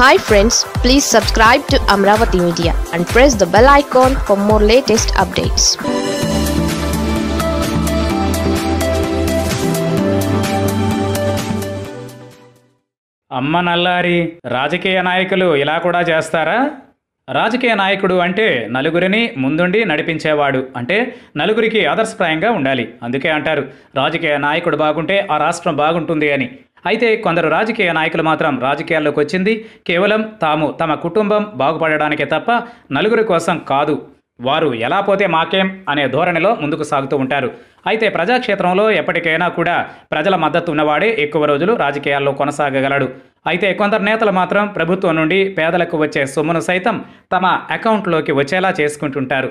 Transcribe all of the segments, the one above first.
hi friends please subscribe to Amaravati media and press the bell icon for more latest updates అమ్మ నల్లారి రాజకీయ నాయకులు ఇలా కూడా చేస్తారా రాజకీయ నాయకుడు అంటే నలుగురిని ముందుండి నడిపించేవాడు అంటే నలుగురికి ఆదర్శప్రాయంగా ఉండాలి అందుకే అంటారు రాజకీయ నాయకుడు బాగుంటే ఆ రాష్ట్రం బాగుంటుంది అని అయితే కొందరు రాజకీయ నాయకులు మాత్రం రాజకీయాల్లోకి వచ్చింది కేవలం తాము తమ కుటుంబం బాగుపడడానికే తప్ప నలుగురి కోసం కాదు వారు ఎలా పోతే మాకేం అనే ధోరణిలో ముందుకు సాగుతూ ఉంటారు అయితే ప్రజాక్షేత్రంలో ఎప్పటికైనా కూడా ప్రజల మద్దతు ఉన్నవాడే ఎక్కువ రోజులు రాజకీయాల్లో కొనసాగగలడు అయితే కొందరు నేతలు మాత్రం ప్రభుత్వం నుండి పేదలకు వచ్చే సొమ్మును సైతం తమ అకౌంట్లోకి వచ్చేలా చేసుకుంటుంటారు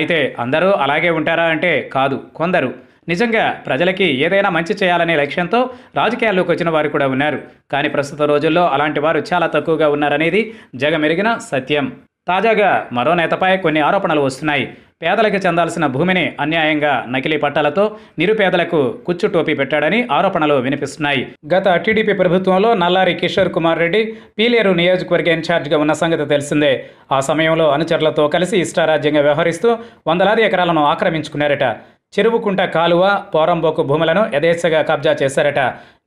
అయితే అందరూ అలాగే ఉంటారా అంటే కాదు కొందరు నిజంగా ప్రజలకి ఏదైనా మంచి చేయాలనే లక్ష్యంతో రాజకీయాల్లోకి వచ్చిన వారు కూడా ఉన్నారు కానీ ప్రస్తుత రోజుల్లో అలాంటి వారు చాలా తక్కువగా ఉన్నారనేది జగమెరిగిన సత్యం తాజాగా మరో నేతపై కొన్ని ఆరోపణలు వస్తున్నాయి పేదలకు చెందాల్సిన భూమిని అన్యాయంగా నకిలీ పట్టాలతో నిరుపేదలకు కుచ్చు టోపీ పెట్టాడని ఆరోపణలు వినిపిస్తున్నాయి గత టీడీపీ ప్రభుత్వంలో నల్లారి కిషోర్ కుమార్ రెడ్డి పీలేరు నియోజకవర్గ ఇన్ఛార్జిగా ఉన్న సంగతి తెలిసిందే ఆ సమయంలో అనుచరులతో కలిసి ఇష్టారాజ్యంగా వ్యవహరిస్తూ వందలాది ఎకరాలను ఆక్రమించుకున్నారట చెరువుకుంట కాలువ పోరంబోకు భూములను యథేచ్ఛగా కబ్జా చేశారట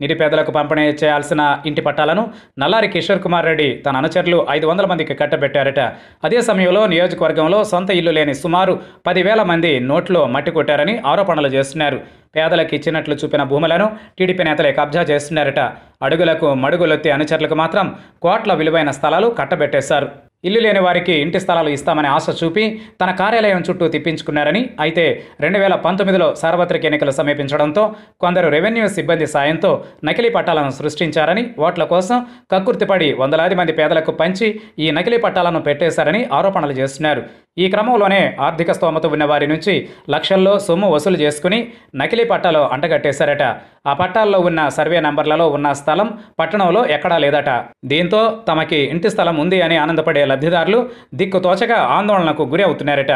నిరుపేదలకు పంపిణీ చేయాల్సిన ఇంటి పట్టాలను నల్లారి కిషోర్ కుమార్ రెడ్డి తన అనుచరులు ఐదు వందల మందికి కట్టబెట్టారట అదే సమయంలో నియోజకవర్గంలో సొంత ఇల్లు లేని సుమారు పదివేల మంది నోట్లో మట్టి కొట్టారని ఆరోపణలు చేస్తున్నారు పేదలకు ఇచ్చినట్లు చూపిన భూములను టీడీపీ నేతలే కబ్జా చేస్తున్నారట అడుగులకు మడుగులొత్తి అనుచరులకు మాత్రం కోట్ల విలువైన స్థలాలు కట్టబెట్టేశారు ఇల్లు లేని వారికి ఇంటి స్థలాలు ఇస్తామని ఆశ చూపి తన కార్యాలయం చుట్టూ తిప్పించుకున్నారని అయితే రెండు వేల పంతొమ్మిదిలో సార్వత్రిక ఎన్నికలు సమీపించడంతో కొందరు రెవెన్యూ సిబ్బంది సాయంతో నకిలీ పట్టాలను సృష్టించారని ఓట్ల కోసం కక్కుర్తిపడి వందలాది మంది పేదలకు పంచి ఈ నకిలీ పట్టాలను పెట్టేశారని ఆరోపణలు చేస్తున్నారు ఈ క్రమంలోనే ఆర్థిక స్తోమత ఉన్న వారి నుంచి లక్షల్లో సొమ్ము వసూలు చేసుకుని నకిలీ పట్టాలు అంటగట్టేశారట ఆ పట్టాల్లో ఉన్న సర్వే నంబర్లలో ఉన్న స్థలం పట్టణంలో ఎక్కడా లేదట దీంతో తమకి ఇంటి స్థలం ఉంది అని ఆనందపడే లబ్ధిదారులు దిక్కు తోచగా ఆందోళనకు గురి అవుతున్నారట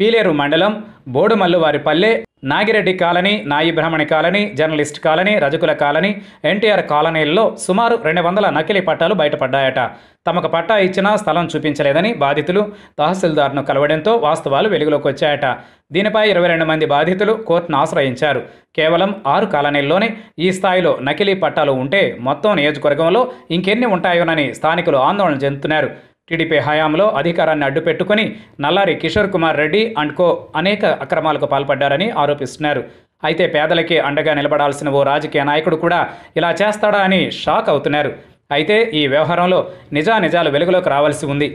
పీలేరు మండలం బోడుమల్లువారి పల్లె నాగిరెడ్డి కాలనీ నాయి బ్రాహ్మణి కాలనీ జర్నలిస్ట్ కాలనీ రజకుల కాలనీ ఎన్టీఆర్ కాలనీల్లో సుమారు రెండు వందల నకిలీ పట్టాలు బయటపడ్డాయట తమకు పట్టా ఇచ్చినా స్థలం చూపించలేదని బాధితులు తహసీల్దార్ను కలవడంతో వాస్తవాలు వెలుగులోకి వచ్చాయట దీనిపై ఇరవై రెండు మంది బాధితులు కోర్టును ఆశ్రయించారు కేవలం ఆరు కాలనీల్లోనే ఈ స్థాయిలో నకిలీ పట్టాలు ఉంటే మొత్తం నియోజకవర్గంలో ఇంకెన్ని ఉంటాయోనని స్థానికులు ఆందోళన చెందుతున్నారు టీడీపీ హయాంలో అధికారాన్ని అడ్డుపెట్టుకుని నల్లారి కిషోర్ కుమార్ రెడ్డి అండ్ కో అనేక అక్రమాలకు పాల్పడ్డారని ఆరోపిస్తున్నారు అయితే పేదలకి అండగా నిలబడాల్సిన ఓ రాజకీయ నాయకుడు కూడా ఇలా చేస్తాడా అని షాక్ అవుతున్నారు అయితే ఈ వ్యవహారంలో నిజానిజాలు వెలుగులోకి రావాల్సి ఉంది